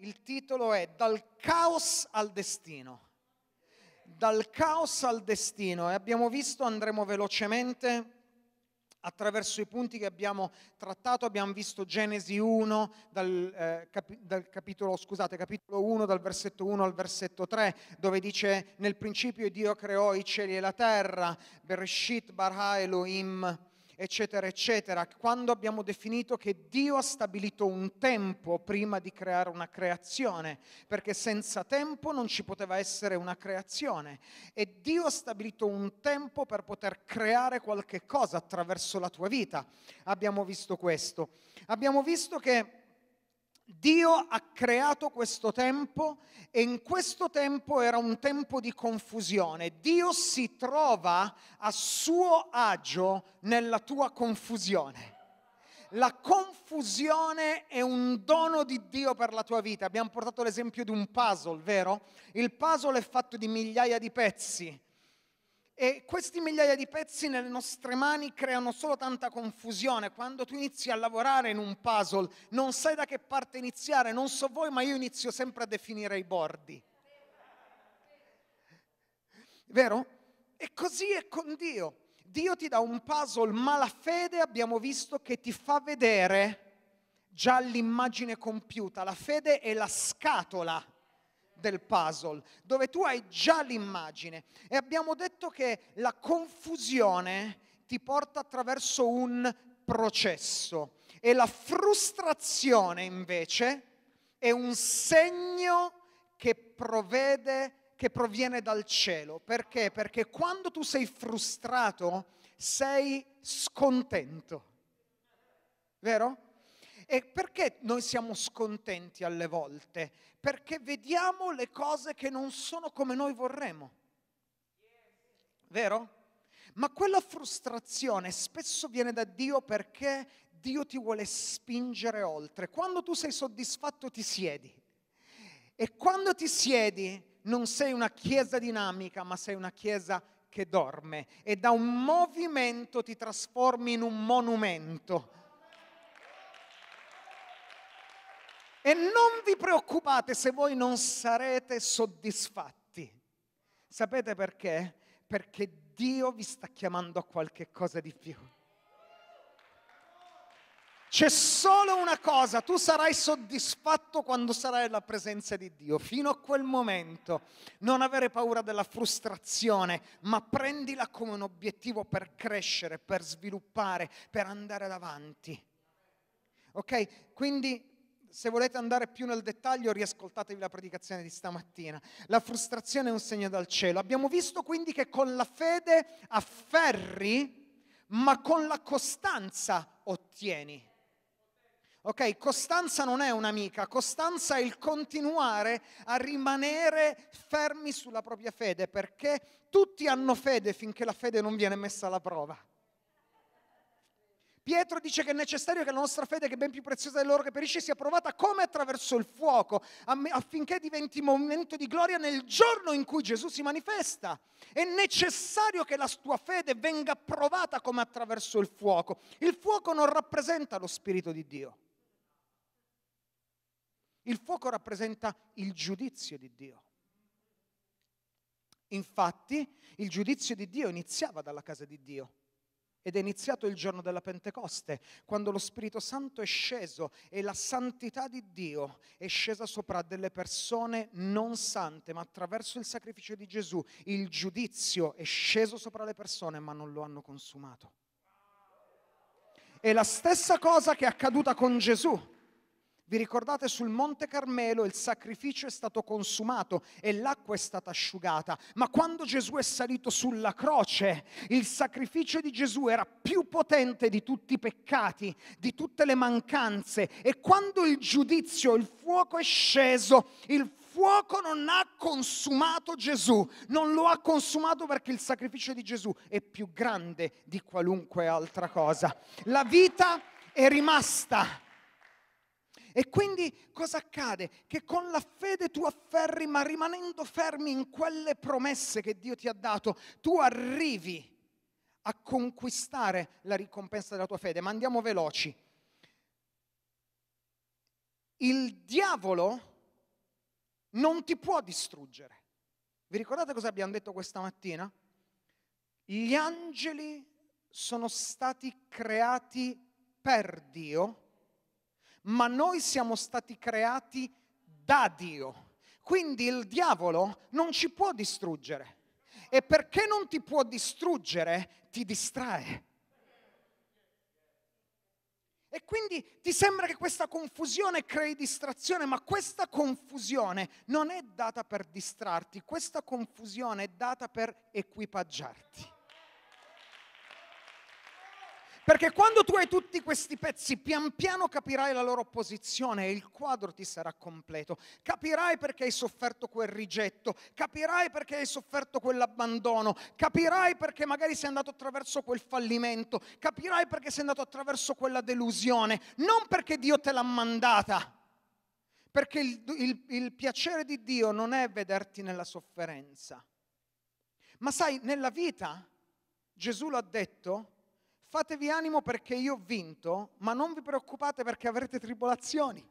il titolo è Dal caos al destino. Dal caos al destino e abbiamo visto, andremo velocemente attraverso i punti che abbiamo trattato, abbiamo visto Genesi 1 dal, eh, capi, dal capitolo, scusate, capitolo 1 dal versetto 1 al versetto 3, dove dice nel principio Dio creò i cieli e la terra, Bereshit bara Elohim eccetera, eccetera, quando abbiamo definito che Dio ha stabilito un tempo prima di creare una creazione, perché senza tempo non ci poteva essere una creazione, e Dio ha stabilito un tempo per poter creare qualche cosa attraverso la tua vita. Abbiamo visto questo. Abbiamo visto che Dio ha creato questo tempo e in questo tempo era un tempo di confusione. Dio si trova a suo agio nella tua confusione. La confusione è un dono di Dio per la tua vita. Abbiamo portato l'esempio di un puzzle, vero? Il puzzle è fatto di migliaia di pezzi e questi migliaia di pezzi nelle nostre mani creano solo tanta confusione. Quando tu inizi a lavorare in un puzzle, non sai da che parte iniziare, non so voi, ma io inizio sempre a definire i bordi. Vero? E così è con Dio. Dio ti dà un puzzle ma la fede abbiamo visto che ti fa vedere già l'immagine compiuta. La fede è la scatola del puzzle, dove tu hai già l'immagine. E abbiamo detto che la confusione ti porta attraverso un processo e la frustrazione invece è un segno che provvede che proviene dal cielo. Perché? Perché quando tu sei frustrato sei scontento. Vero? E perché noi siamo scontenti alle volte? Perché vediamo le cose che non sono come noi vorremmo. Vero? Ma quella frustrazione spesso viene da Dio perché Dio ti vuole spingere oltre. Quando tu sei soddisfatto ti siedi. E quando ti siedi non sei una chiesa dinamica, ma sei una chiesa che dorme e da un movimento ti trasformi in un monumento. E non vi preoccupate se voi non sarete soddisfatti. Sapete perché? Perché Dio vi sta chiamando a qualche cosa di più. C'è solo una cosa, tu sarai soddisfatto quando sarai nella presenza di Dio. Fino a quel momento non avere paura della frustrazione, ma prendila come un obiettivo per crescere, per sviluppare, per andare avanti. Ok? Quindi se volete andare più nel dettaglio, riascoltatevi la predicazione di stamattina. La frustrazione è un segno dal cielo. Abbiamo visto quindi che con la fede afferri, ma con la costanza ottieni. Ok, costanza non è un'amica, costanza è il continuare a rimanere fermi sulla propria fede, perché tutti hanno fede finché la fede non viene messa alla prova. Pietro dice che è necessario che la nostra fede, che è ben più preziosa dell'oro che perisce, sia provata come attraverso il fuoco, affinché diventi momento di gloria nel giorno in cui Gesù si manifesta. È necessario che la tua fede venga provata come attraverso il fuoco. Il fuoco non rappresenta lo Spirito di Dio. Il fuoco rappresenta il giudizio di Dio. Infatti il giudizio di Dio iniziava dalla casa di Dio. Ed è iniziato il giorno della Pentecoste, quando lo Spirito Santo è sceso e la santità di Dio è scesa sopra delle persone non sante, ma attraverso il sacrificio di Gesù il giudizio è sceso sopra le persone, ma non lo hanno consumato. È la stessa cosa che è accaduta con Gesù. Vi ricordate sul Monte Carmelo il sacrificio è stato consumato e l'acqua è stata asciugata, ma quando Gesù è salito sulla croce, il sacrificio di Gesù era più potente di tutti i peccati, di tutte le mancanze e quando il giudizio, il fuoco è sceso, il fuoco non ha consumato Gesù, non lo ha consumato perché il sacrificio di Gesù è più grande di qualunque altra cosa. La vita è rimasta e quindi cosa accade? Che con la fede tu afferri, ma rimanendo fermi in quelle promesse che Dio ti ha dato, tu arrivi a conquistare la ricompensa della tua fede. Ma andiamo veloci. Il diavolo non ti può distruggere. Vi ricordate cosa abbiamo detto questa mattina? Gli angeli sono stati creati per Dio ma noi siamo stati creati da Dio. Quindi il diavolo non ci può distruggere. E perché non ti può distruggere, ti distrae. E quindi ti sembra che questa confusione crei distrazione, ma questa confusione non è data per distrarti, questa confusione è data per equipaggiarti. Perché quando tu hai tutti questi pezzi, pian piano capirai la loro posizione e il quadro ti sarà completo. Capirai perché hai sofferto quel rigetto, capirai perché hai sofferto quell'abbandono, capirai perché magari sei andato attraverso quel fallimento, capirai perché sei andato attraverso quella delusione, non perché Dio te l'ha mandata. Perché il, il, il piacere di Dio non è vederti nella sofferenza. Ma sai, nella vita Gesù l'ha detto, Fatevi animo perché io ho vinto, ma non vi preoccupate perché avrete tribolazioni.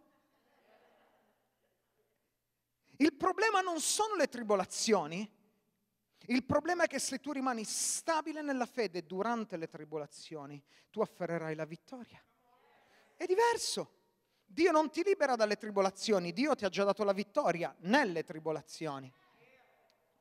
Il problema non sono le tribolazioni, il problema è che se tu rimani stabile nella fede durante le tribolazioni, tu afferrerai la vittoria. È diverso. Dio non ti libera dalle tribolazioni, Dio ti ha già dato la vittoria nelle tribolazioni.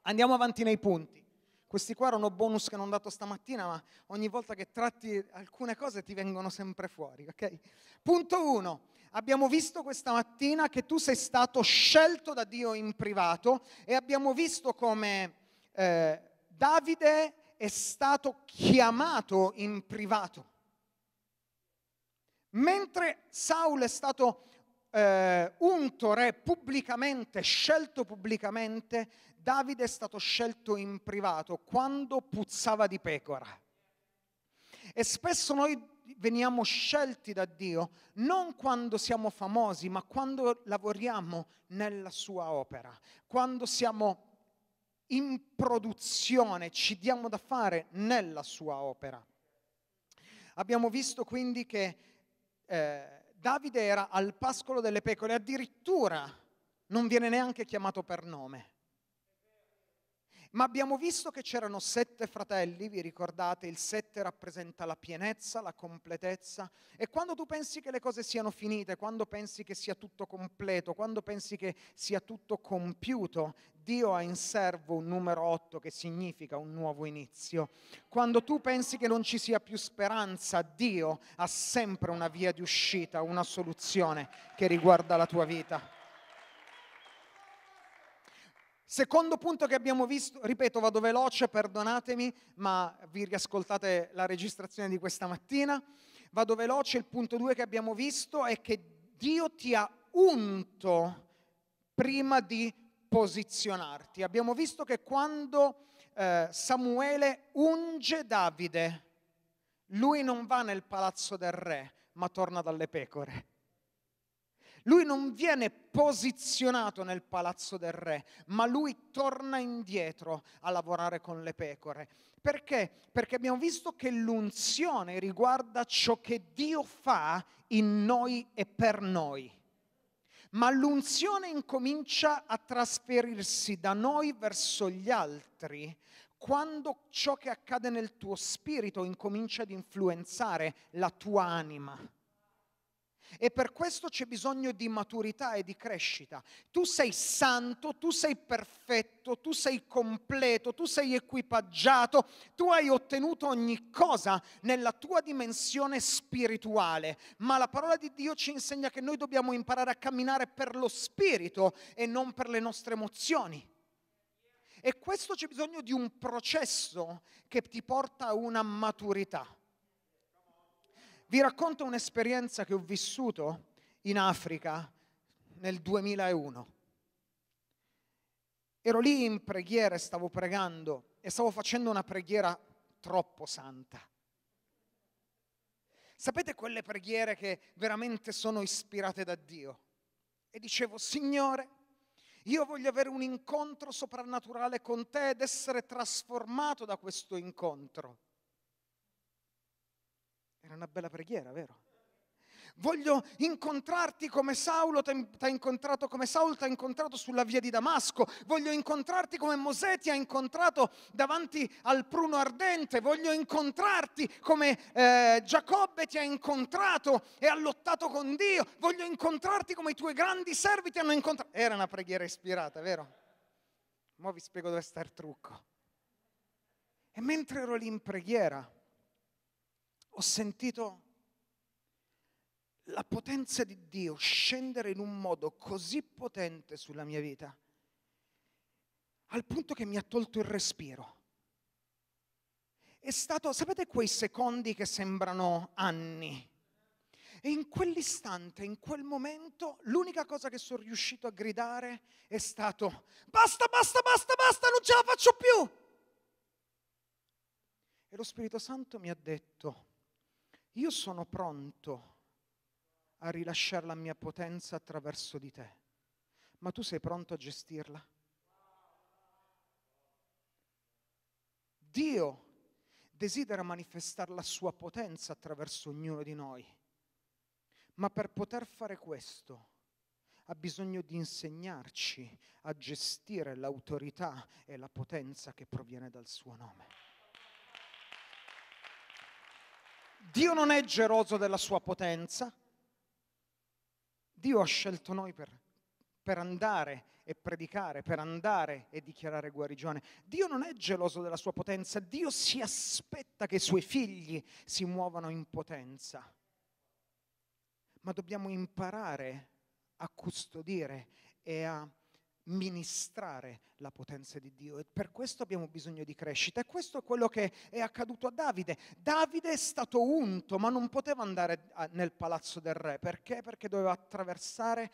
Andiamo avanti nei punti. Questi qua erano bonus che non ho dato stamattina, ma ogni volta che tratti alcune cose ti vengono sempre fuori, ok? Punto 1. Abbiamo visto questa mattina che tu sei stato scelto da Dio in privato e abbiamo visto come eh, Davide è stato chiamato in privato. Mentre Saul è stato eh, unto re pubblicamente, scelto pubblicamente, Davide è stato scelto in privato quando puzzava di pecora. E spesso noi veniamo scelti da Dio non quando siamo famosi, ma quando lavoriamo nella sua opera, quando siamo in produzione, ci diamo da fare nella sua opera. Abbiamo visto quindi che eh, Davide era al pascolo delle pecore, addirittura non viene neanche chiamato per nome. Ma abbiamo visto che c'erano sette fratelli, vi ricordate, il sette rappresenta la pienezza, la completezza. E quando tu pensi che le cose siano finite, quando pensi che sia tutto completo, quando pensi che sia tutto compiuto, Dio ha in serbo un numero otto che significa un nuovo inizio. Quando tu pensi che non ci sia più speranza, Dio ha sempre una via di uscita, una soluzione che riguarda la tua vita. Secondo punto che abbiamo visto, ripeto, vado veloce, perdonatemi, ma vi riascoltate la registrazione di questa mattina. Vado veloce, il punto due che abbiamo visto è che Dio ti ha unto prima di posizionarti. Abbiamo visto che quando eh, Samuele unge Davide, lui non va nel palazzo del re, ma torna dalle pecore. Lui non viene posizionato nel palazzo del re, ma lui torna indietro a lavorare con le pecore. Perché? Perché abbiamo visto che l'unzione riguarda ciò che Dio fa in noi e per noi. Ma l'unzione incomincia a trasferirsi da noi verso gli altri quando ciò che accade nel tuo spirito incomincia ad influenzare la tua anima e per questo c'è bisogno di maturità e di crescita. Tu sei santo, tu sei perfetto, tu sei completo, tu sei equipaggiato, tu hai ottenuto ogni cosa nella tua dimensione spirituale. Ma la parola di Dio ci insegna che noi dobbiamo imparare a camminare per lo spirito e non per le nostre emozioni. E questo c'è bisogno di un processo che ti porta a una maturità. Vi racconto un'esperienza che ho vissuto in Africa nel 2001. Ero lì in preghiera e stavo pregando e stavo facendo una preghiera troppo santa. Sapete quelle preghiere che veramente sono ispirate da Dio? E dicevo, Signore, io voglio avere un incontro soprannaturale con te ed essere trasformato da questo incontro. Era una bella preghiera, vero? Voglio incontrarti come Saulo ti ha incontrato, come Saul ti ha incontrato sulla via di Damasco. Voglio incontrarti come Mosè ti ha incontrato davanti al pruno ardente. Voglio incontrarti come eh, Giacobbe ti ha incontrato e ha lottato con Dio. Voglio incontrarti come i tuoi grandi servi ti hanno incontrato. Era una preghiera ispirata, vero? Ora vi spiego dove sta il trucco. E mentre ero lì in preghiera, ho sentito la potenza di Dio scendere in un modo così potente sulla mia vita, al punto che mi ha tolto il respiro. È stato, sapete quei secondi che sembrano anni? E in quell'istante, in quel momento, l'unica cosa che sono riuscito a gridare è stato basta, basta, basta, basta, non ce la faccio più. E lo Spirito Santo mi ha detto, io sono pronto a rilasciare la mia potenza attraverso di te, ma tu sei pronto a gestirla? Dio desidera manifestare la sua potenza attraverso ognuno di noi, ma per poter fare questo ha bisogno di insegnarci a gestire l'autorità e la potenza che proviene dal suo nome. Dio non è geloso della sua potenza. Dio ha scelto noi per, per andare e predicare, per andare e dichiarare guarigione. Dio non è geloso della sua potenza, Dio si aspetta che i suoi figli si muovano in potenza. Ma dobbiamo imparare a custodire e a ministrare la potenza di Dio e per questo abbiamo bisogno di crescita. E questo è quello che è accaduto a Davide. Davide è stato unto, ma non poteva andare nel palazzo del re perché? Perché doveva attraversare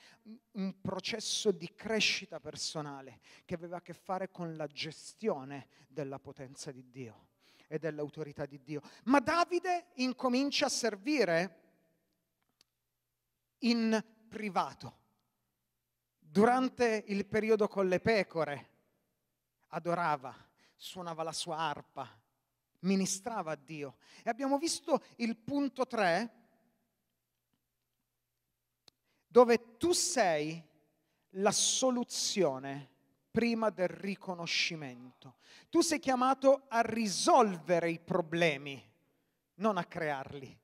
un processo di crescita personale che aveva a che fare con la gestione della potenza di Dio e dell'autorità di Dio. Ma Davide incomincia a servire in privato Durante il periodo con le pecore adorava, suonava la sua arpa, ministrava a Dio. E abbiamo visto il punto 3 dove tu sei la soluzione prima del riconoscimento. Tu sei chiamato a risolvere i problemi, non a crearli.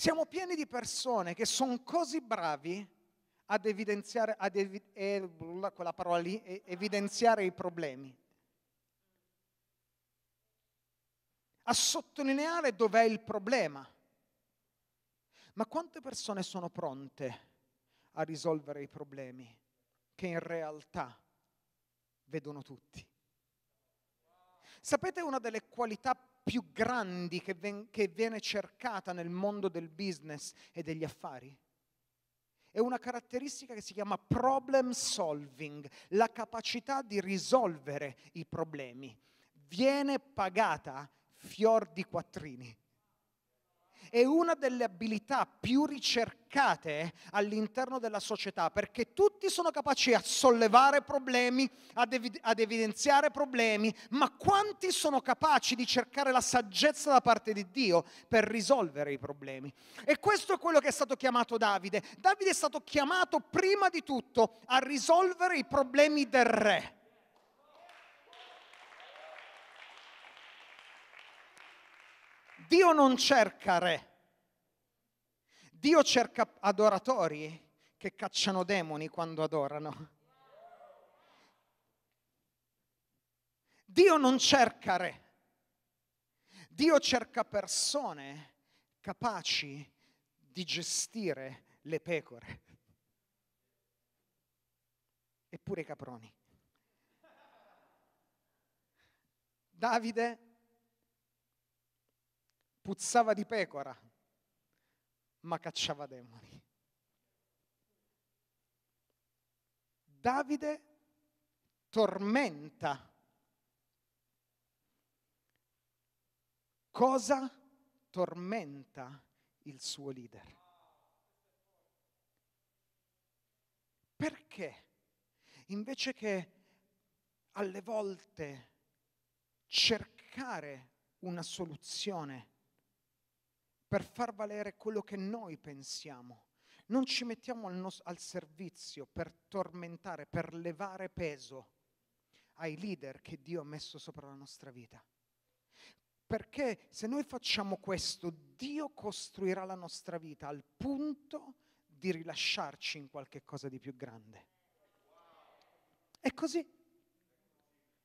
Siamo pieni di persone che sono così bravi ad evidenziare, ad evi- eh, quella parola lì, eh, evidenziare i problemi, a sottolineare dov'è il problema. Ma quante persone sono pronte a risolvere i problemi che in realtà vedono tutti? Sapete una delle qualità più grandi che, ven- che viene cercata nel mondo del business e degli affari. È una caratteristica che si chiama problem solving, la capacità di risolvere i problemi. Viene pagata fior di quattrini è una delle abilità più ricercate all'interno della società perché tutti sono capaci a sollevare problemi, ad, evi- ad evidenziare problemi, ma quanti sono capaci di cercare la saggezza da parte di Dio per risolvere i problemi? E questo è quello che è stato chiamato Davide. Davide è stato chiamato prima di tutto a risolvere i problemi del re. Dio non cerca re. Dio cerca adoratori che cacciano demoni quando adorano. Dio non cerca re. Dio cerca persone capaci di gestire le pecore. Eppure i caproni. Davide puzzava di pecora, ma cacciava demoni. Davide tormenta. Cosa tormenta il suo leader? Perché invece che alle volte cercare una soluzione per far valere quello che noi pensiamo. Non ci mettiamo al, nos- al servizio per tormentare, per levare peso ai leader che Dio ha messo sopra la nostra vita. Perché se noi facciamo questo, Dio costruirà la nostra vita al punto di rilasciarci in qualche cosa di più grande. È così.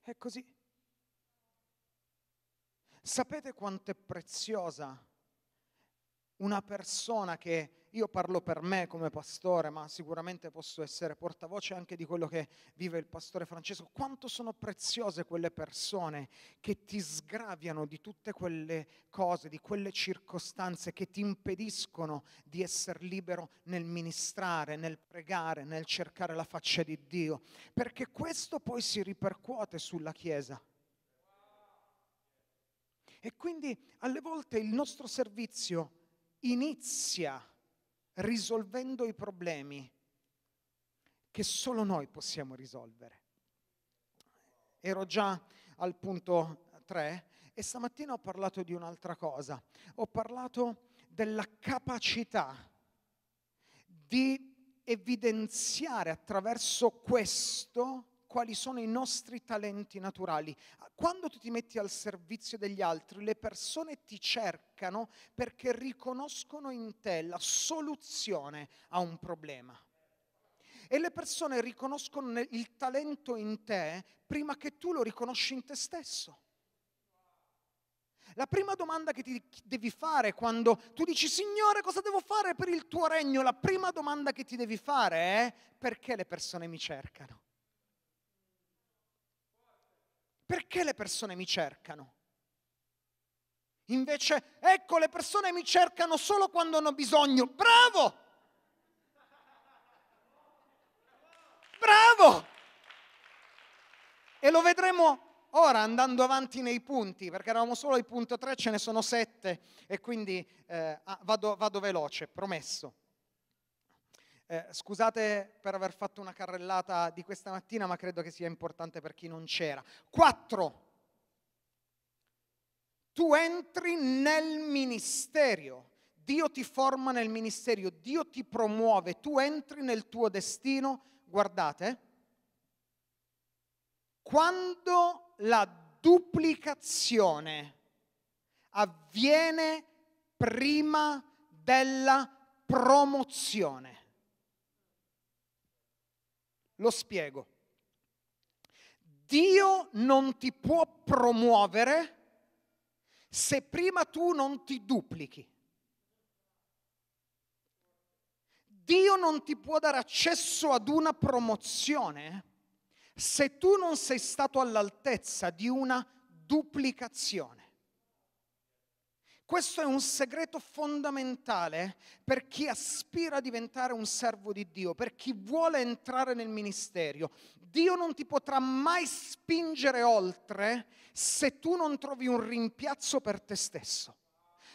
È così. Sapete quanto è preziosa una persona che io parlo per me come pastore, ma sicuramente posso essere portavoce anche di quello che vive il pastore Francesco, quanto sono preziose quelle persone che ti sgraviano di tutte quelle cose, di quelle circostanze che ti impediscono di essere libero nel ministrare, nel pregare, nel cercare la faccia di Dio, perché questo poi si ripercuote sulla Chiesa. E quindi alle volte il nostro servizio inizia risolvendo i problemi che solo noi possiamo risolvere. Ero già al punto 3 e stamattina ho parlato di un'altra cosa, ho parlato della capacità di evidenziare attraverso questo quali sono i nostri talenti naturali. Quando tu ti metti al servizio degli altri, le persone ti cercano perché riconoscono in te la soluzione a un problema. E le persone riconoscono il talento in te prima che tu lo riconosci in te stesso. La prima domanda che ti devi fare quando tu dici Signore cosa devo fare per il tuo regno, la prima domanda che ti devi fare è perché le persone mi cercano perché le persone mi cercano? Invece, ecco, le persone mi cercano solo quando hanno bisogno. Bravo! Bravo! E lo vedremo ora andando avanti nei punti, perché eravamo solo ai punti 3, ce ne sono 7 e quindi eh, ah, vado, vado veloce, promesso. Eh, scusate per aver fatto una carrellata di questa mattina, ma credo che sia importante per chi non c'era. 4. Tu entri nel ministerio. Dio ti forma nel ministerio, Dio ti promuove, tu entri nel tuo destino. Guardate, quando la duplicazione avviene prima della promozione, lo spiego. Dio non ti può promuovere se prima tu non ti duplichi. Dio non ti può dare accesso ad una promozione se tu non sei stato all'altezza di una duplicazione. Questo è un segreto fondamentale per chi aspira a diventare un servo di Dio, per chi vuole entrare nel ministero. Dio non ti potrà mai spingere oltre se tu non trovi un rimpiazzo per te stesso.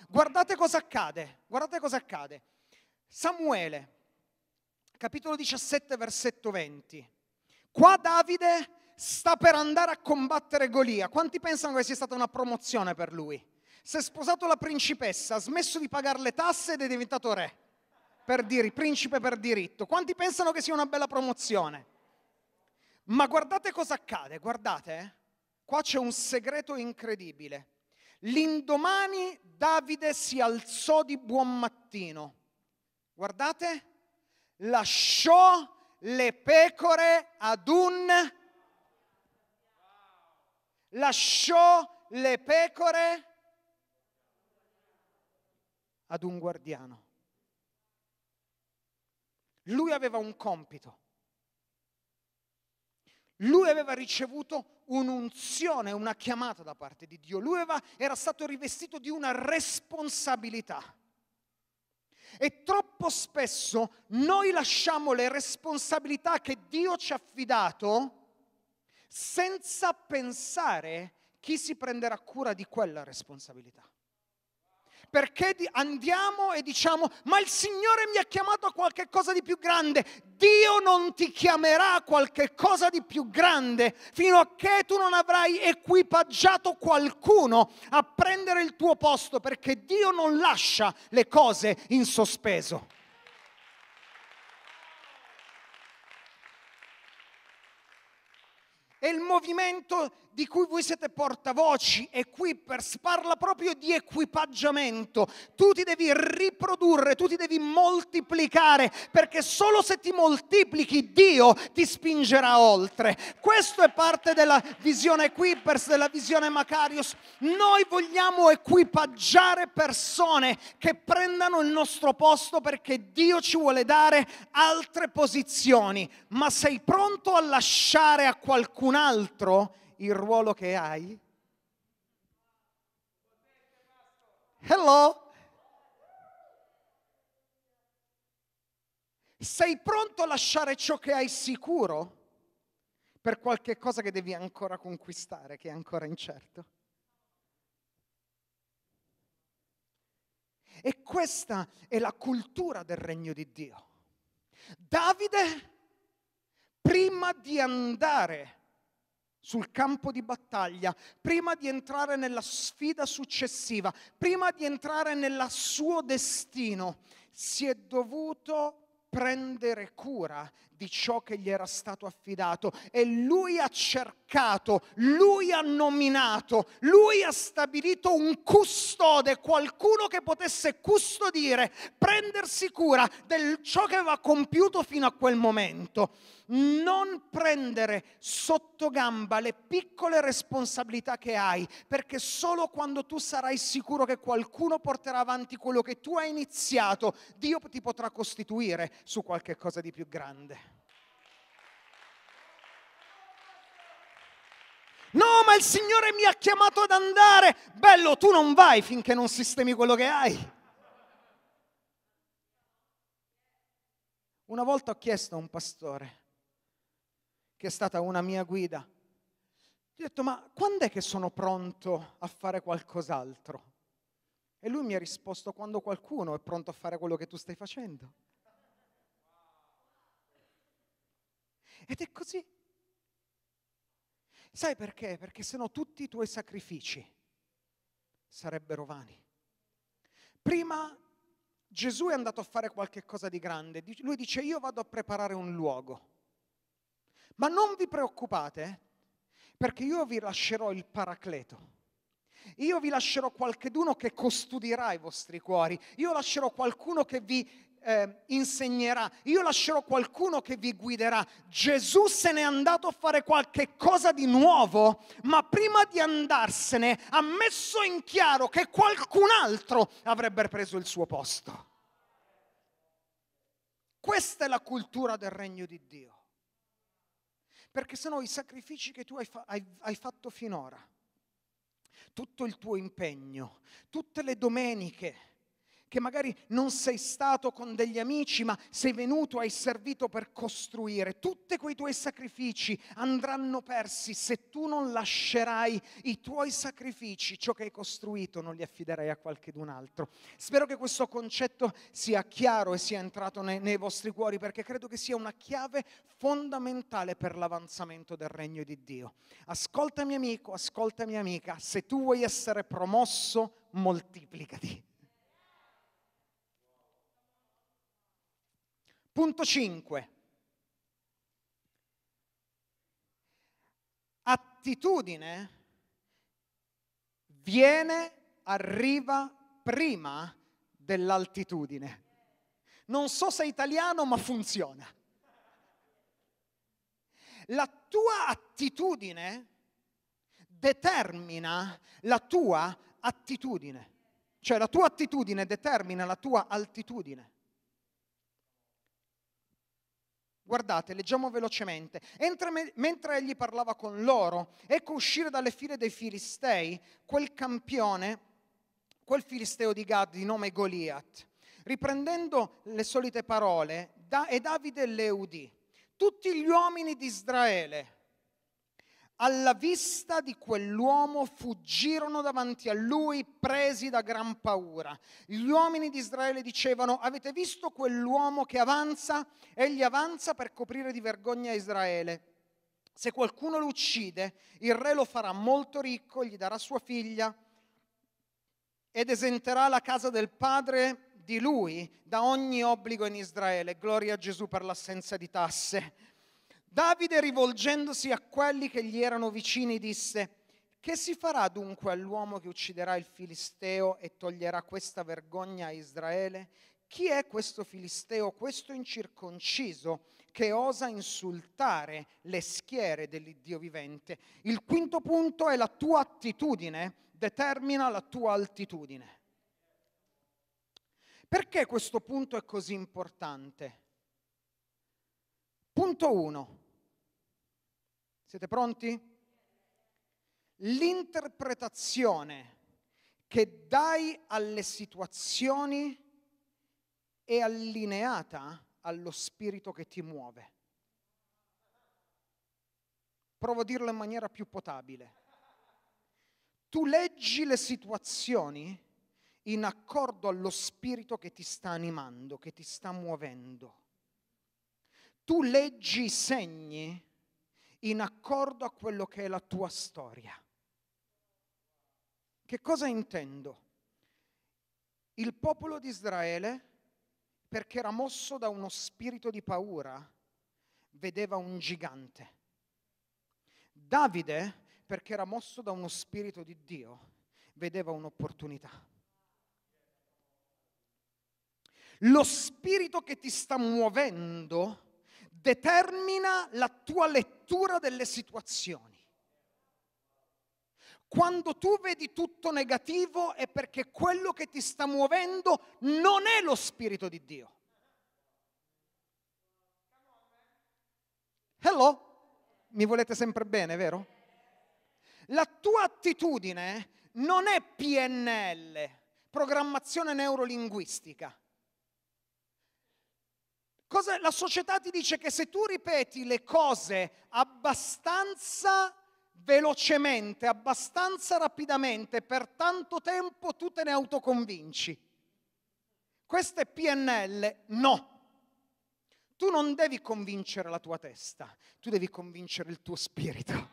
Guardate cosa accade, guardate cosa accade. Samuele, capitolo 17, versetto 20. Qua Davide sta per andare a combattere Golia. Quanti pensano che sia stata una promozione per lui? si è sposato la principessa, ha smesso di pagare le tasse ed è diventato re, per diri, principe per diritto. Quanti pensano che sia una bella promozione? Ma guardate cosa accade, guardate, eh? qua c'è un segreto incredibile. L'indomani Davide si alzò di buon mattino. Guardate, lasciò le pecore ad un... Lasciò le pecore ad un guardiano. Lui aveva un compito. Lui aveva ricevuto un'unzione, una chiamata da parte di Dio. Lui aveva, era stato rivestito di una responsabilità. E troppo spesso noi lasciamo le responsabilità che Dio ci ha affidato senza pensare chi si prenderà cura di quella responsabilità perché andiamo e diciamo, ma il Signore mi ha chiamato a qualche cosa di più grande. Dio non ti chiamerà a qualche cosa di più grande fino a che tu non avrai equipaggiato qualcuno a prendere il tuo posto, perché Dio non lascia le cose in sospeso. E il movimento di cui voi siete portavoci e equippers parla proprio di equipaggiamento. Tu ti devi riprodurre, tu ti devi moltiplicare, perché solo se ti moltiplichi Dio ti spingerà oltre. Questo è parte della visione equippers, della visione Macarius. Noi vogliamo equipaggiare persone che prendano il nostro posto perché Dio ci vuole dare altre posizioni. Ma sei pronto a lasciare a qualcun altro? il ruolo che hai? Hello? Sei pronto a lasciare ciò che hai sicuro per qualche cosa che devi ancora conquistare, che è ancora incerto? E questa è la cultura del regno di Dio. Davide, prima di andare sul campo di battaglia, prima di entrare nella sfida successiva, prima di entrare nel suo destino, si è dovuto prendere cura di ciò che gli era stato affidato e lui ha cercato, lui ha nominato, lui ha stabilito un custode, qualcuno che potesse custodire, prendersi cura di ciò che va compiuto fino a quel momento. Non prendere sotto gamba le piccole responsabilità che hai, perché solo quando tu sarai sicuro che qualcuno porterà avanti quello che tu hai iniziato, Dio ti potrà costituire su qualche cosa di più grande. No, ma il Signore mi ha chiamato ad andare. Bello, tu non vai finché non sistemi quello che hai. Una volta ho chiesto a un pastore, che è stata una mia guida, gli ho detto, ma quando è che sono pronto a fare qualcos'altro? E lui mi ha risposto, quando qualcuno è pronto a fare quello che tu stai facendo. Ed è così. Sai perché? Perché sennò tutti i tuoi sacrifici sarebbero vani. Prima Gesù è andato a fare qualche cosa di grande. Lui dice io vado a preparare un luogo. Ma non vi preoccupate perché io vi lascerò il paracleto. Io vi lascerò qualcheduno che custodirà i vostri cuori. Io lascerò qualcuno che vi eh, insegnerà, io lascerò qualcuno che vi guiderà. Gesù se n'è andato a fare qualche cosa di nuovo, ma prima di andarsene ha messo in chiaro che qualcun altro avrebbe preso il suo posto. Questa è la cultura del regno di Dio. Perché se no i sacrifici che tu hai, fa- hai, hai fatto finora, tutto il tuo impegno, tutte le domeniche, che magari non sei stato con degli amici, ma sei venuto, hai servito per costruire. Tutti quei tuoi sacrifici andranno persi se tu non lascerai i tuoi sacrifici, ciò che hai costruito, non li affiderai a qualcun altro. Spero che questo concetto sia chiaro e sia entrato nei, nei vostri cuori, perché credo che sia una chiave fondamentale per l'avanzamento del regno di Dio. Ascoltami amico, ascoltami amica, se tu vuoi essere promosso, moltiplicati. Punto 5. Attitudine viene, arriva prima dell'altitudine. Non so se è italiano, ma funziona. La tua attitudine determina la tua attitudine. Cioè la tua attitudine determina la tua altitudine. Guardate, leggiamo velocemente. Entre, mentre egli parlava con loro, ecco uscire dalle file dei Filistei quel campione, quel filisteo di Gad di nome Goliath. Riprendendo le solite parole, da, e Davide le udì. Tutti gli uomini di Israele alla vista di quell'uomo fuggirono davanti a lui presi da gran paura. Gli uomini di Israele dicevano, avete visto quell'uomo che avanza? Egli avanza per coprire di vergogna Israele. Se qualcuno lo uccide, il re lo farà molto ricco, gli darà sua figlia ed esenterà la casa del padre di lui da ogni obbligo in Israele. Gloria a Gesù per l'assenza di tasse. Davide, rivolgendosi a quelli che gli erano vicini, disse, che si farà dunque all'uomo che ucciderà il Filisteo e toglierà questa vergogna a Israele? Chi è questo Filisteo, questo incirconciso, che osa insultare le schiere dell'Iddio vivente? Il quinto punto è la tua attitudine, determina la tua altitudine. Perché questo punto è così importante? Punto 1. Siete pronti? L'interpretazione che dai alle situazioni è allineata allo spirito che ti muove. Provo a dirlo in maniera più potabile. Tu leggi le situazioni in accordo allo spirito che ti sta animando, che ti sta muovendo. Tu leggi i segni in accordo a quello che è la tua storia. Che cosa intendo? Il popolo di Israele, perché era mosso da uno spirito di paura, vedeva un gigante. Davide, perché era mosso da uno spirito di Dio, vedeva un'opportunità. Lo spirito che ti sta muovendo determina la tua lettura delle situazioni. Quando tu vedi tutto negativo è perché quello che ti sta muovendo non è lo Spirito di Dio. Hello? Mi volete sempre bene, vero? La tua attitudine non è PNL, programmazione neurolinguistica Cosa, la società ti dice che se tu ripeti le cose abbastanza velocemente, abbastanza rapidamente, per tanto tempo tu te ne autoconvinci. Queste PNL? No. Tu non devi convincere la tua testa, tu devi convincere il tuo spirito.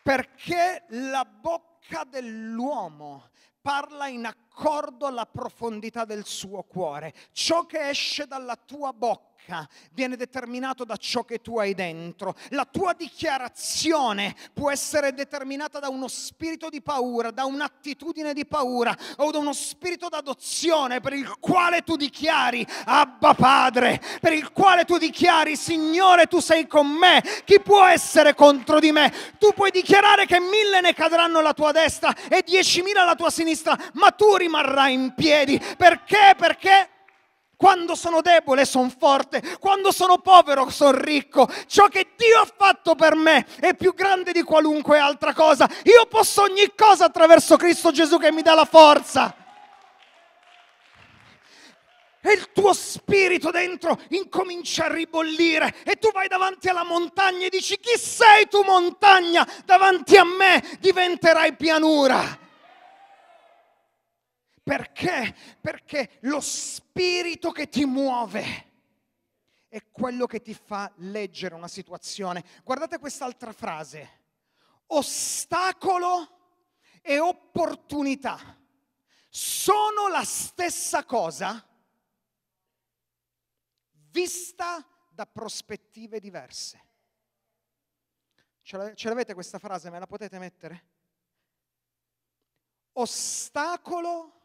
Perché la bocca dell'uomo parla in accordo alla profondità del suo cuore. Ciò che esce dalla tua bocca bocca viene determinato da ciò che tu hai dentro. La tua dichiarazione può essere determinata da uno spirito di paura, da un'attitudine di paura o da uno spirito d'adozione per il quale tu dichiari Abba Padre, per il quale tu dichiari Signore tu sei con me, chi può essere contro di me? Tu puoi dichiarare che mille ne cadranno alla tua destra e diecimila alla tua sinistra, ma tu rimarrai in piedi. Perché? Perché? Quando sono debole sono forte, quando sono povero sono ricco. Ciò che Dio ha fatto per me è più grande di qualunque altra cosa. Io posso ogni cosa attraverso Cristo Gesù che mi dà la forza. E il tuo spirito dentro incomincia a ribollire e tu vai davanti alla montagna e dici chi sei tu montagna? Davanti a me diventerai pianura. Perché? Perché lo spirito che ti muove è quello che ti fa leggere una situazione. Guardate quest'altra frase. Ostacolo e opportunità sono la stessa cosa vista da prospettive diverse. Ce l'avete questa frase? Me la potete mettere? Ostacolo e opportunità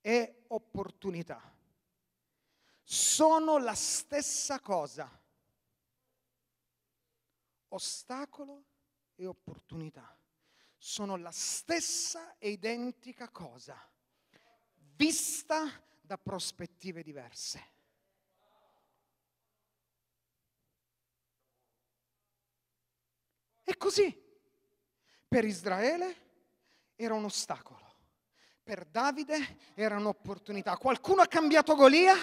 e opportunità sono la stessa cosa. Ostacolo e opportunità sono la stessa e identica cosa, vista da prospettive diverse. E così, per Israele era un ostacolo per Davide era un'opportunità. Qualcuno ha cambiato Golia?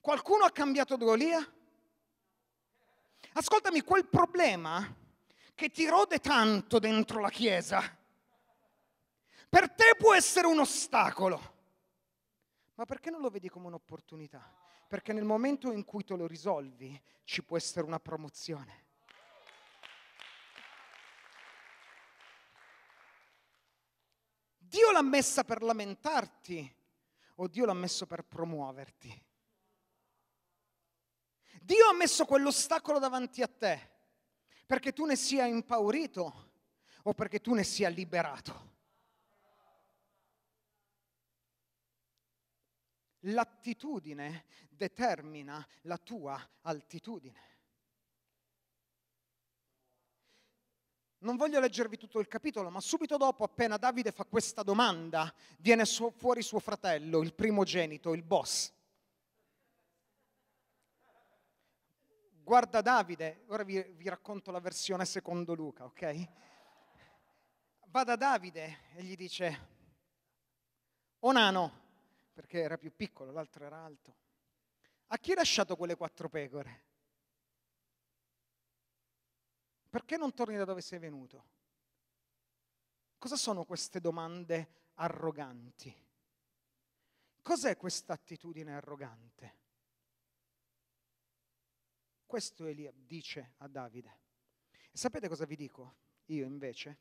Qualcuno ha cambiato Golia? Ascoltami, quel problema che ti rode tanto dentro la Chiesa, per te può essere un ostacolo. Ma perché non lo vedi come un'opportunità? Perché nel momento in cui te lo risolvi ci può essere una promozione. Dio l'ha messa per lamentarti o Dio l'ha messo per promuoverti? Dio ha messo quell'ostacolo davanti a te perché tu ne sia impaurito o perché tu ne sia liberato. L'attitudine determina la tua altitudine. Non voglio leggervi tutto il capitolo, ma subito dopo, appena Davide fa questa domanda, viene fuori suo fratello, il primogenito, il boss. Guarda Davide, ora vi, vi racconto la versione secondo Luca, ok? Va da Davide e gli dice, o oh nano, perché era più piccolo, l'altro era alto, a chi hai lasciato quelle quattro pecore? perché non torni da dove sei venuto? Cosa sono queste domande arroganti? Cos'è questa attitudine arrogante? Questo Elia dice a Davide. E sapete cosa vi dico? Io invece,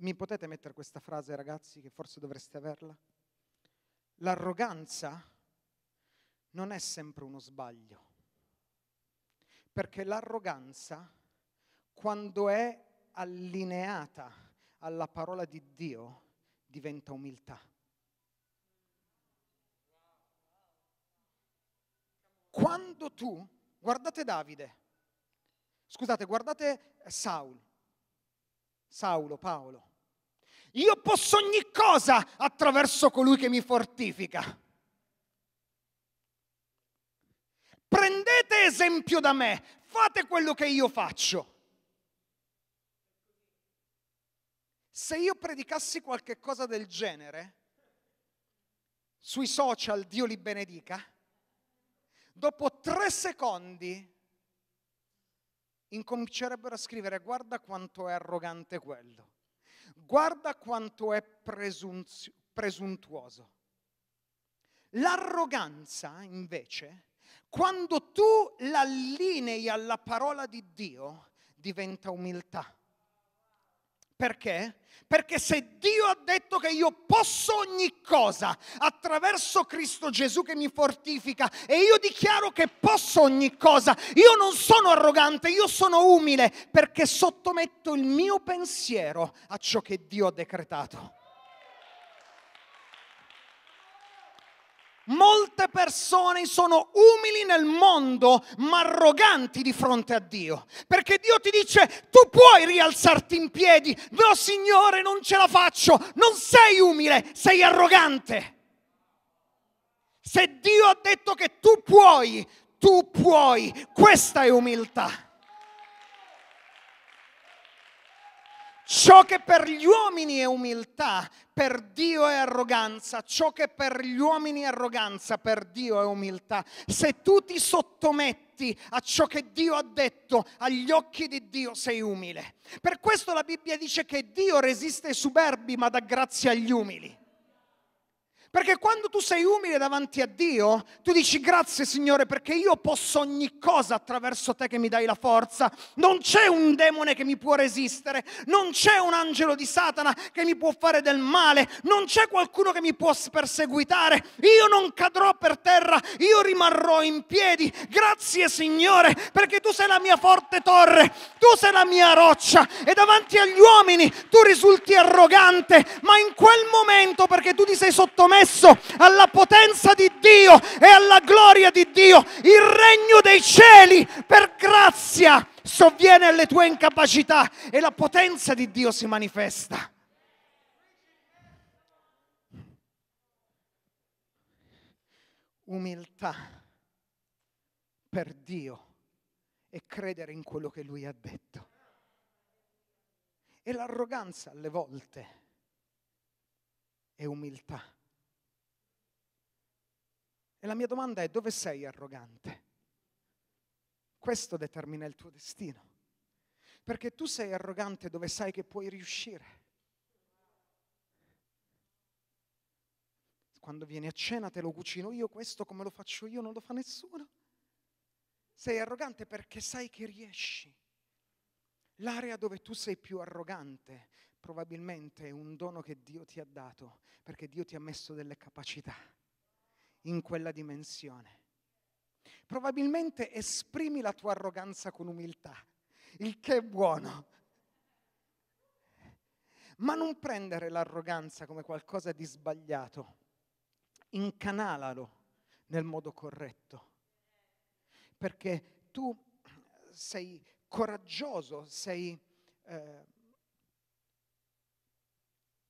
mi potete mettere questa frase ragazzi che forse dovreste averla? L'arroganza non è sempre uno sbaglio. Perché l'arroganza, quando è allineata alla parola di Dio, diventa umiltà. Quando tu, guardate Davide, scusate, guardate Saul, Saulo, Paolo, io posso ogni cosa attraverso colui che mi fortifica. prendete esempio da me, fate quello che io faccio. Se io predicassi qualche cosa del genere sui social, Dio li benedica, dopo tre secondi incomincerebbero a scrivere guarda quanto è arrogante quello, guarda quanto è presunzio- presuntuoso. L'arroganza invece quando tu l'allinei alla parola di Dio, diventa umiltà. Perché? Perché se Dio ha detto che io posso ogni cosa attraverso Cristo Gesù che mi fortifica e io dichiaro che posso ogni cosa, io non sono arrogante, io sono umile perché sottometto il mio pensiero a ciò che Dio ha decretato. Molte persone sono umili nel mondo ma arroganti di fronte a Dio. Perché Dio ti dice tu puoi rialzarti in piedi. No Signore non ce la faccio. Non sei umile, sei arrogante. Se Dio ha detto che tu puoi, tu puoi. Questa è umiltà. Ciò che per gli uomini è umiltà, per Dio è arroganza. Ciò che per gli uomini è arroganza, per Dio è umiltà. Se tu ti sottometti a ciò che Dio ha detto, agli occhi di Dio sei umile. Per questo la Bibbia dice che Dio resiste ai superbi ma dà grazia agli umili. Perché quando tu sei umile davanti a Dio, tu dici grazie Signore perché io posso ogni cosa attraverso te che mi dai la forza. Non c'è un demone che mi può resistere, non c'è un angelo di Satana che mi può fare del male, non c'è qualcuno che mi può perseguitare. Io non cadrò per terra, io rimarrò in piedi. Grazie Signore perché tu sei la mia forte torre, tu sei la mia roccia e davanti agli uomini tu risulti arrogante, ma in quel momento perché tu ti sei sottomesso accesso alla potenza di Dio e alla gloria di Dio. Il regno dei cieli per grazia sovviene alle tue incapacità e la potenza di Dio si manifesta. Umiltà per Dio e credere in quello che Lui ha detto. E l'arroganza alle volte è umiltà. E la mia domanda è dove sei arrogante? Questo determina il tuo destino. Perché tu sei arrogante dove sai che puoi riuscire. Quando vieni a cena te lo cucino io, questo come lo faccio io non lo fa nessuno. Sei arrogante perché sai che riesci. L'area dove tu sei più arrogante probabilmente è un dono che Dio ti ha dato, perché Dio ti ha messo delle capacità in quella dimensione. Probabilmente esprimi la tua arroganza con umiltà, il che è buono. Ma non prendere l'arroganza come qualcosa di sbagliato, incanalalo nel modo corretto, perché tu sei coraggioso, sei, eh,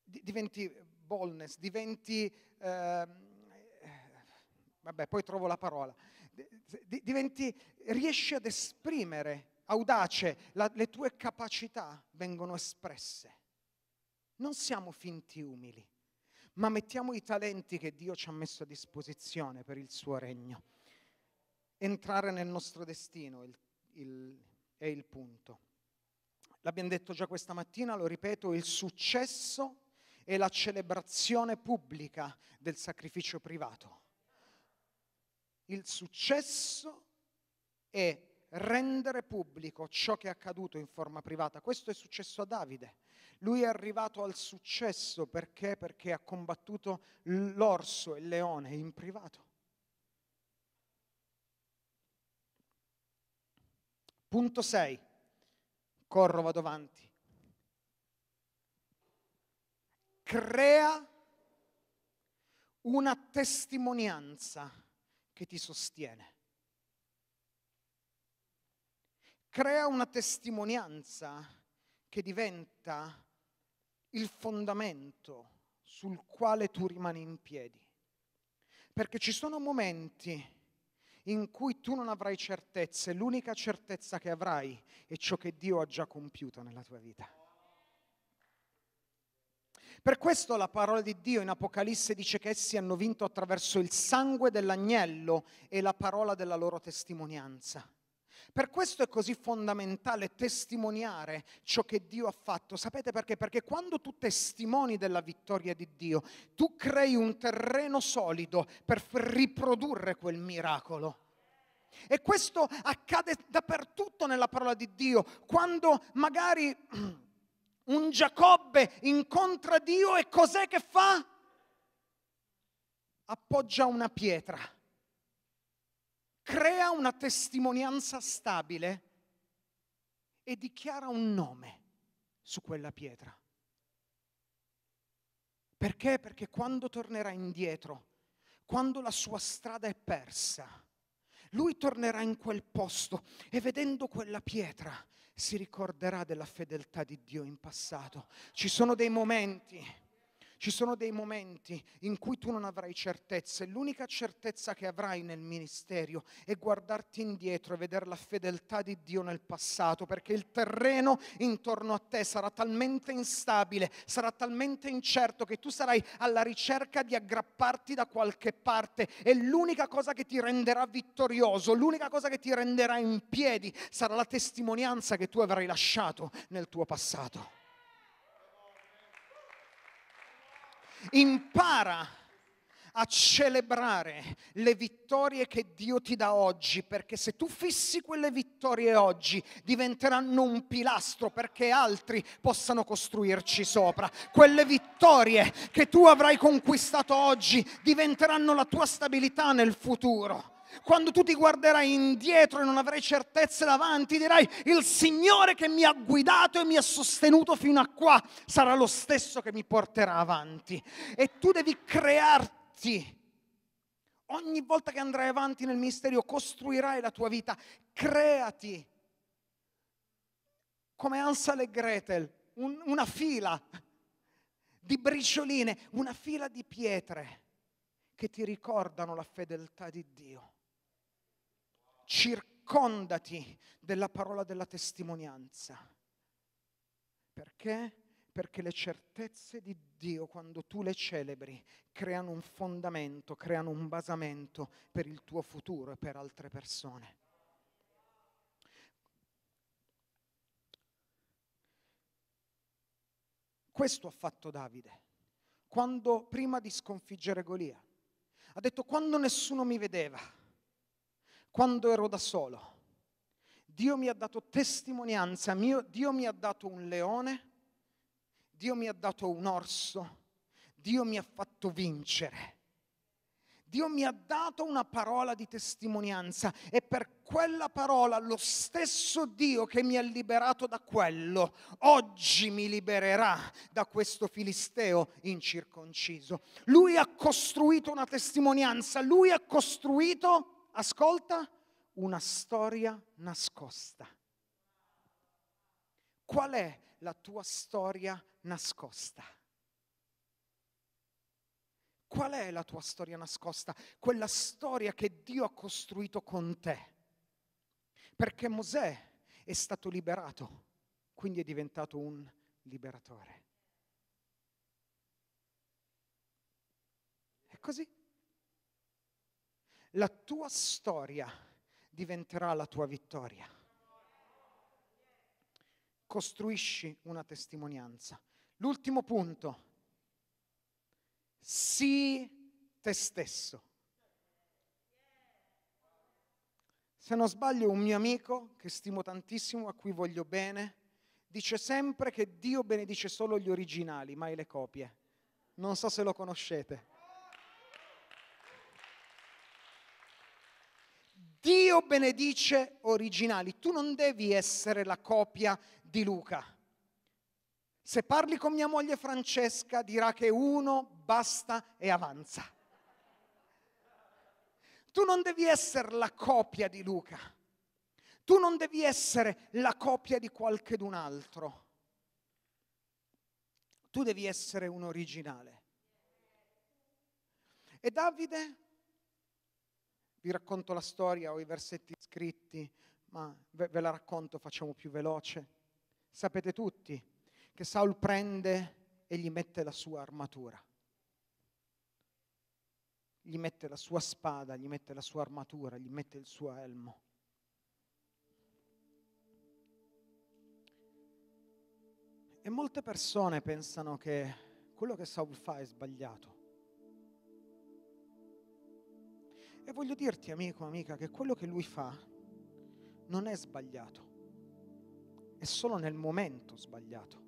diventi boldness, diventi... Eh, vabbè, poi trovo la parola, diventi, riesci ad esprimere, audace, la, le tue capacità vengono espresse. Non siamo finti umili, ma mettiamo i talenti che Dio ci ha messo a disposizione per il suo regno. Entrare nel nostro destino il, il, è il punto. L'abbiamo detto già questa mattina, lo ripeto, il successo è la celebrazione pubblica del sacrificio privato il successo è rendere pubblico ciò che è accaduto in forma privata. Questo è successo a Davide. Lui è arrivato al successo perché? Perché ha combattuto l'orso e il leone in privato. Punto 6. Corro, vado avanti. Crea una testimonianza che ti sostiene. Crea una testimonianza che diventa il fondamento sul quale tu rimani in piedi. Perché ci sono momenti in cui tu non avrai certezze, l'unica certezza che avrai è ciò che Dio ha già compiuto nella tua vita. Per questo la parola di Dio in Apocalisse dice che essi hanno vinto attraverso il sangue dell'agnello e la parola della loro testimonianza. Per questo è così fondamentale testimoniare ciò che Dio ha fatto. Sapete perché? Perché quando tu testimoni della vittoria di Dio, tu crei un terreno solido per riprodurre quel miracolo. E questo accade dappertutto nella parola di Dio, quando magari un Giacobbe incontra Dio e cos'è che fa? Appoggia una pietra, crea una testimonianza stabile e dichiara un nome su quella pietra. Perché? Perché quando tornerà indietro, quando la sua strada è persa, lui tornerà in quel posto e vedendo quella pietra si ricorderà della fedeltà di Dio in passato. Ci sono dei momenti ci sono dei momenti in cui tu non avrai certezze. L'unica certezza che avrai nel ministero è guardarti indietro e vedere la fedeltà di Dio nel passato, perché il terreno intorno a te sarà talmente instabile, sarà talmente incerto che tu sarai alla ricerca di aggrapparti da qualche parte e l'unica cosa che ti renderà vittorioso, l'unica cosa che ti renderà in piedi sarà la testimonianza che tu avrai lasciato nel tuo passato. Impara a celebrare le vittorie che Dio ti dà oggi, perché se tu fissi quelle vittorie oggi diventeranno un pilastro perché altri possano costruirci sopra. Quelle vittorie che tu avrai conquistato oggi diventeranno la tua stabilità nel futuro. Quando tu ti guarderai indietro e non avrai certezze davanti, dirai, il Signore che mi ha guidato e mi ha sostenuto fino a qua sarà lo stesso che mi porterà avanti. E tu devi crearti. Ogni volta che andrai avanti nel ministero costruirai la tua vita, creati come Ansel e Gretel, un, una fila di bricioline, una fila di pietre che ti ricordano la fedeltà di Dio circondati della parola della testimonianza. Perché? Perché le certezze di Dio, quando tu le celebri, creano un fondamento, creano un basamento per il tuo futuro e per altre persone. Questo ha fatto Davide, quando, prima di sconfiggere Golia. Ha detto, quando nessuno mi vedeva, quando ero da solo. Dio mi ha dato testimonianza, Dio mi ha dato un leone, Dio mi ha dato un orso, Dio mi ha fatto vincere. Dio mi ha dato una parola di testimonianza e per quella parola lo stesso Dio che mi ha liberato da quello, oggi mi libererà da questo filisteo incirconciso. Lui ha costruito una testimonianza, lui ha costruito ascolta, una storia nascosta. Qual è la tua storia nascosta? Qual è la tua storia nascosta? Quella storia che Dio ha costruito con te. Perché Mosè è stato liberato, quindi è diventato un liberatore. È così la tua storia diventerà la tua vittoria. Costruisci una testimonianza. L'ultimo punto, sii te stesso. Se non sbaglio, un mio amico che stimo tantissimo, a cui voglio bene, dice sempre che Dio benedice solo gli originali, mai le copie. Non so se lo conoscete. Dio benedice originali. Tu non devi essere la copia di Luca. Se parli con mia moglie Francesca dirà che uno basta e avanza. Tu non devi essere la copia di Luca. Tu non devi essere la copia di qualchedun altro. Tu devi essere un originale. E Davide vi racconto la storia, o i versetti scritti, ma ve, ve la racconto, facciamo più veloce. Sapete tutti che Saul prende e gli mette la sua armatura, gli mette la sua spada, gli mette la sua armatura, gli mette il suo elmo. E molte persone pensano che quello che Saul fa è sbagliato. E voglio dirti, amico, amica, che quello che lui fa non è sbagliato, è solo nel momento sbagliato.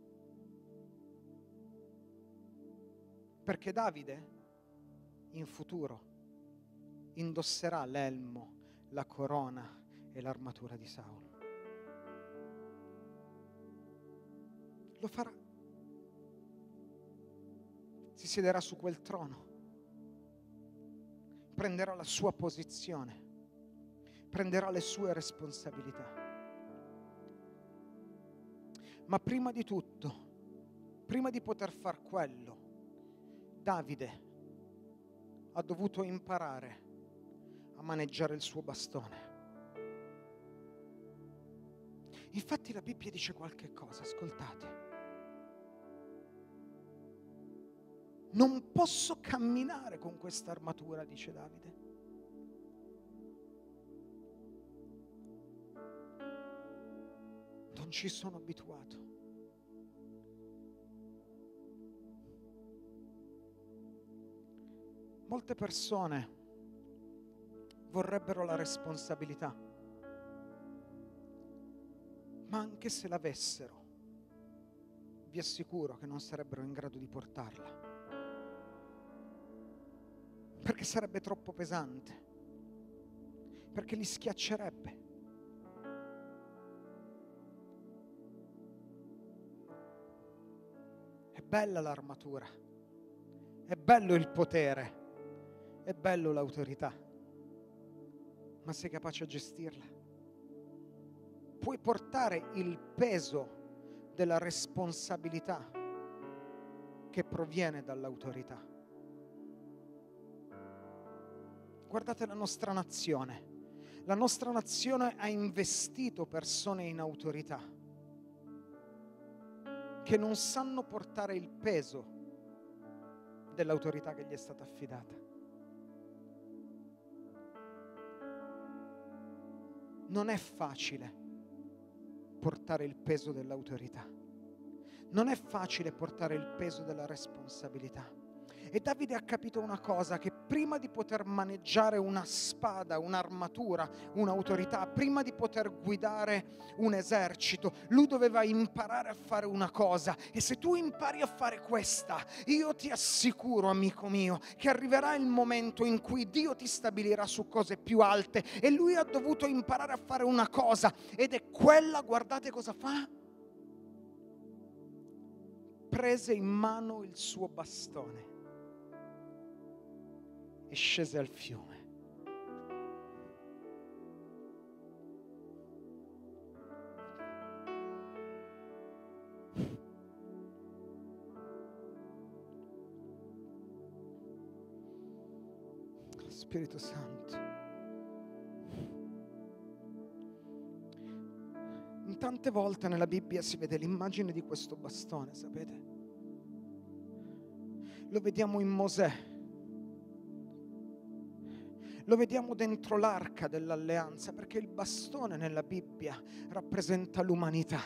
Perché Davide in futuro indosserà l'elmo, la corona e l'armatura di Saul. Lo farà. Si siederà su quel trono prenderà la sua posizione, prenderà le sue responsabilità. Ma prima di tutto, prima di poter far quello, Davide ha dovuto imparare a maneggiare il suo bastone. Infatti la Bibbia dice qualche cosa, ascoltate. Non posso camminare con questa armatura, dice Davide. Non ci sono abituato. Molte persone vorrebbero la responsabilità, ma anche se l'avessero, vi assicuro che non sarebbero in grado di portarla perché sarebbe troppo pesante, perché li schiaccerebbe. È bella l'armatura, è bello il potere, è bello l'autorità, ma sei capace a gestirla. Puoi portare il peso della responsabilità che proviene dall'autorità. guardate la nostra nazione. La nostra nazione ha investito persone in autorità che non sanno portare il peso dell'autorità che gli è stata affidata. Non è facile portare il peso dell'autorità. Non è facile portare il peso della responsabilità e Davide ha capito una cosa, che prima di poter maneggiare una spada, un'armatura, un'autorità, prima di poter guidare un esercito, lui doveva imparare a fare una cosa. E se tu impari a fare questa, io ti assicuro, amico mio, che arriverà il momento in cui Dio ti stabilirà su cose più alte. E lui ha dovuto imparare a fare una cosa, ed è quella, guardate cosa fa prese in mano il suo bastone e scese al fiume. Spirito Santo. tante volte nella Bibbia si vede l'immagine di questo bastone, sapete? Lo vediamo in Mosè lo vediamo dentro l'arca dell'alleanza perché il bastone nella Bibbia rappresenta l'umanità,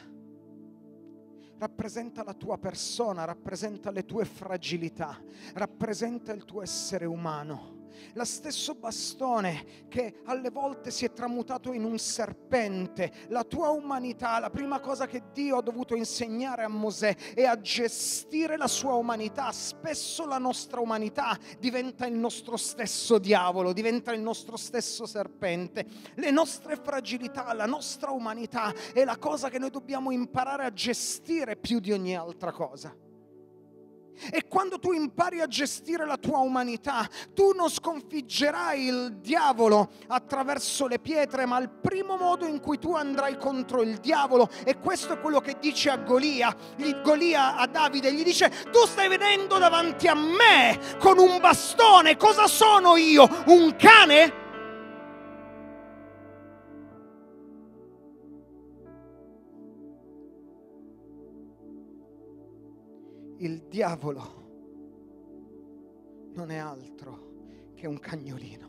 rappresenta la tua persona, rappresenta le tue fragilità, rappresenta il tuo essere umano lo stesso bastone che alle volte si è tramutato in un serpente, la tua umanità, la prima cosa che Dio ha dovuto insegnare a Mosè è a gestire la sua umanità, spesso la nostra umanità diventa il nostro stesso diavolo, diventa il nostro stesso serpente, le nostre fragilità, la nostra umanità è la cosa che noi dobbiamo imparare a gestire più di ogni altra cosa. E quando tu impari a gestire la tua umanità, tu non sconfiggerai il diavolo attraverso le pietre, ma il primo modo in cui tu andrai contro il diavolo, e questo è quello che dice a Golia, Golia a Davide, gli dice, tu stai venendo davanti a me con un bastone, cosa sono io? Un cane? il diavolo non è altro che un cagnolino.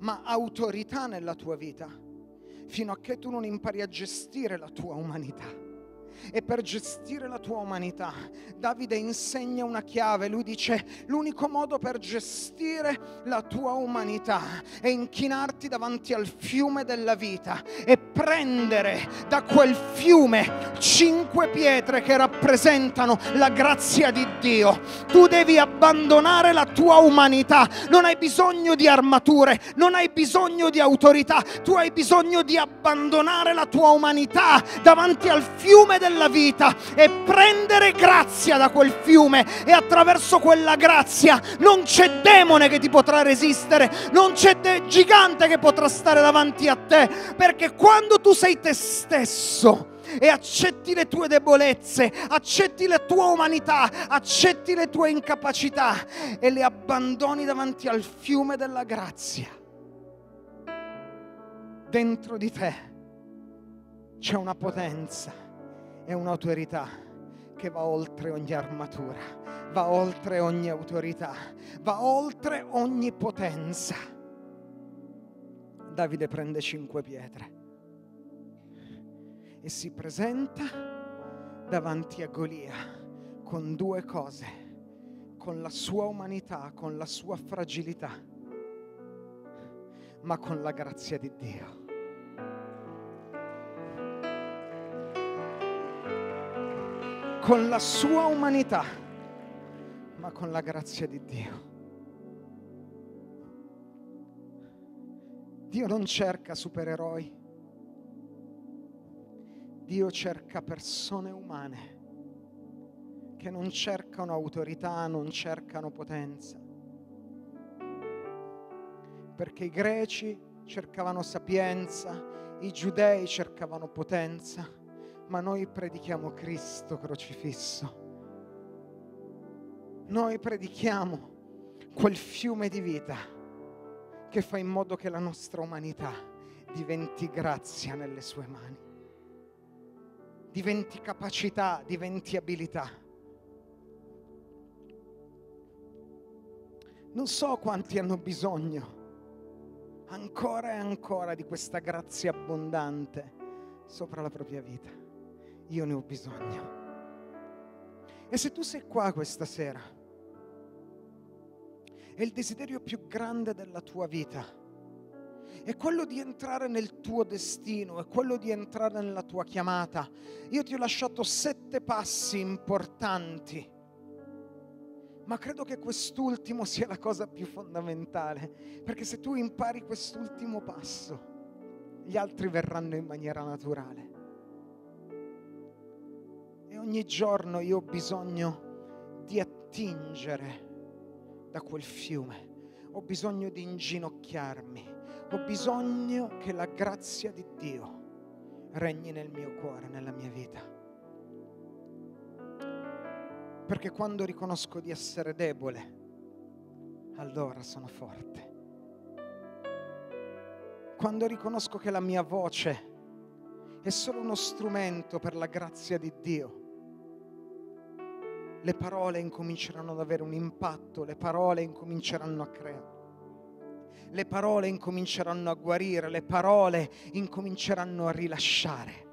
Ma autorità nella tua vita, fino a che tu non impari a gestire la tua umanità e per gestire la tua umanità. Davide insegna una chiave, lui dice l'unico modo per gestire la tua umanità è inchinarti davanti al fiume della vita e prendere da quel fiume cinque pietre che rappresentano la grazia di Dio. Tu devi abbandonare la tua umanità, non hai bisogno di armature, non hai bisogno di autorità, tu hai bisogno di abbandonare la tua umanità davanti al fiume della vita della vita e prendere grazia da quel fiume e attraverso quella grazia non c'è demone che ti potrà resistere, non c'è gigante che potrà stare davanti a te, perché quando tu sei te stesso, e accetti le tue debolezze, accetti la tua umanità, accetti le tue incapacità e le abbandoni davanti al fiume della grazia. Dentro di te c'è una potenza è un'autorità che va oltre ogni armatura, va oltre ogni autorità, va oltre ogni potenza. Davide prende cinque pietre e si presenta davanti a Golia con due cose, con la sua umanità, con la sua fragilità, ma con la grazia di Dio. con la sua umanità, ma con la grazia di Dio. Dio non cerca supereroi, Dio cerca persone umane che non cercano autorità, non cercano potenza. Perché i greci cercavano sapienza, i giudei cercavano potenza ma noi predichiamo Cristo crocifisso. Noi predichiamo quel fiume di vita che fa in modo che la nostra umanità diventi grazia nelle sue mani, diventi capacità, diventi abilità. Non so quanti hanno bisogno ancora e ancora di questa grazia abbondante sopra la propria vita io ne ho bisogno. E se tu sei qua questa sera e il desiderio più grande della tua vita è quello di entrare nel tuo destino, è quello di entrare nella tua chiamata, io ti ho lasciato sette passi importanti ma credo che quest'ultimo sia la cosa più fondamentale, perché se tu impari quest'ultimo passo, gli altri verranno in maniera naturale. E ogni giorno io ho bisogno di attingere da quel fiume, ho bisogno di inginocchiarmi, ho bisogno che la grazia di Dio regni nel mio cuore, nella mia vita. Perché quando riconosco di essere debole, allora sono forte. Quando riconosco che la mia voce è è solo uno strumento per la grazia di Dio. Le parole incominceranno ad avere un impatto, le parole incominceranno a creare. Le parole incominceranno a guarire, le parole incominceranno a rilasciare.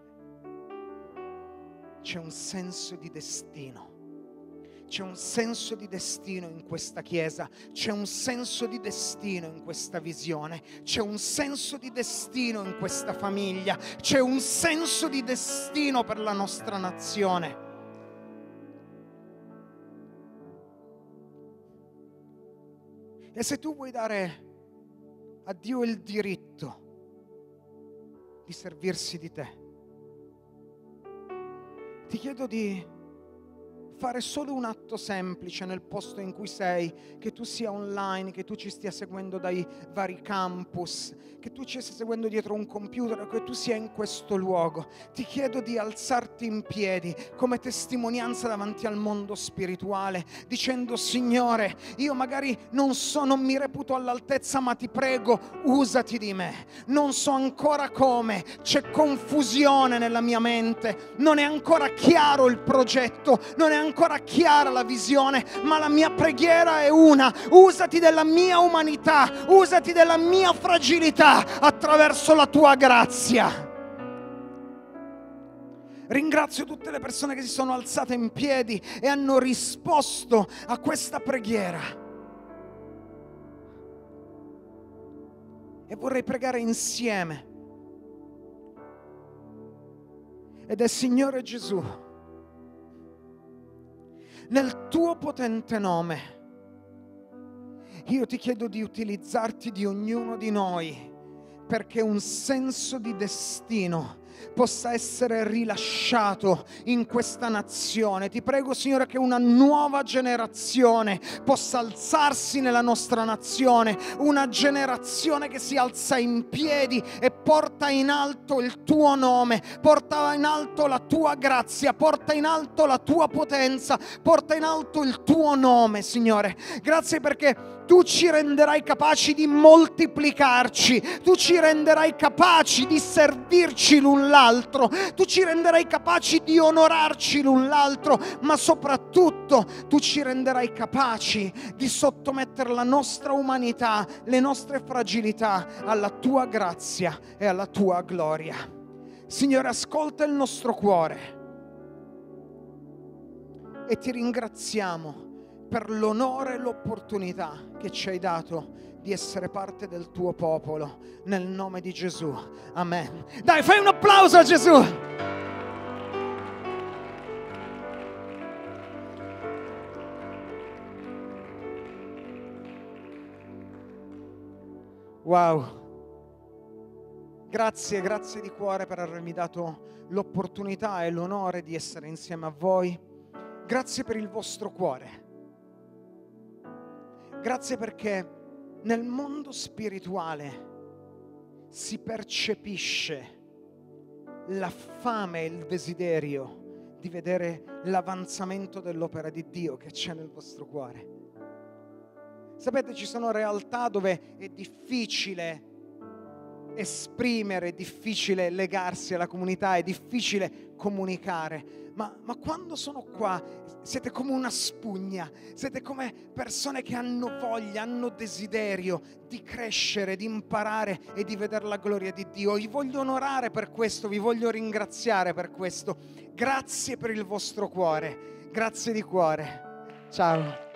C'è un senso di destino c'è un senso di destino in questa chiesa, c'è un senso di destino in questa visione, c'è un senso di destino in questa famiglia, c'è un senso di destino per la nostra nazione. E se tu vuoi dare a Dio il diritto di servirsi di te, ti chiedo di fare solo un atto semplice nel posto in cui sei, che tu sia online, che tu ci stia seguendo dai vari campus, che tu ci stia seguendo dietro un computer, che tu sia in questo luogo. Ti chiedo di alzarti in piedi come testimonianza davanti al mondo spirituale, dicendo Signore, io magari non so, non mi reputo all'altezza, ma ti prego, usati di me. Non so ancora come, c'è confusione nella mia mente, non è ancora chiaro il progetto, non è ancora ancora chiara la visione, ma la mia preghiera è una. Usati della mia umanità, usati della mia fragilità attraverso la tua grazia. Ringrazio tutte le persone che si sono alzate in piedi e hanno risposto a questa preghiera. E vorrei pregare insieme. Ed è Signore Gesù nel tuo potente nome. Io ti chiedo di utilizzarti di ognuno di noi perché un senso di destino possa essere rilasciato in questa nazione. Ti prego, Signore, che una nuova generazione possa alzarsi nella nostra nazione, una generazione che si alza in piedi e porta in alto il tuo nome, porta in alto la tua grazia, porta in alto la tua potenza, porta in alto il tuo nome, Signore. Grazie perché tu ci renderai capaci di moltiplicarci, tu ci renderai capaci di servirci l'un l'altro, tu ci renderai capaci di onorarci l'un l'altro, ma soprattutto tu ci renderai capaci di sottomettere la nostra umanità, le nostre fragilità alla tua grazia e alla tua gloria. Signore, ascolta il nostro cuore e ti ringraziamo per l'onore e l'opportunità che ci hai dato di essere parte del tuo popolo, nel nome di Gesù. Amen. Dai, fai un applauso a Gesù. Wow. Grazie, grazie di cuore per avermi dato l'opportunità e l'onore di essere insieme a voi. Grazie per il vostro cuore Grazie perché nel mondo spirituale si percepisce la fame e il desiderio di vedere l'avanzamento dell'opera di Dio che c'è nel vostro cuore. Sapete, ci sono realtà dove è difficile esprimere, è difficile legarsi alla comunità, è difficile comunicare. Ma, ma, quando sono qua siete come una spugna, siete come persone che hanno voglia, hanno desiderio di crescere, di imparare e di vedere la gloria di Dio. Vi voglio onorare per questo, vi voglio ringraziare per questo. Grazie per il vostro cuore, grazie di cuore. Ciao.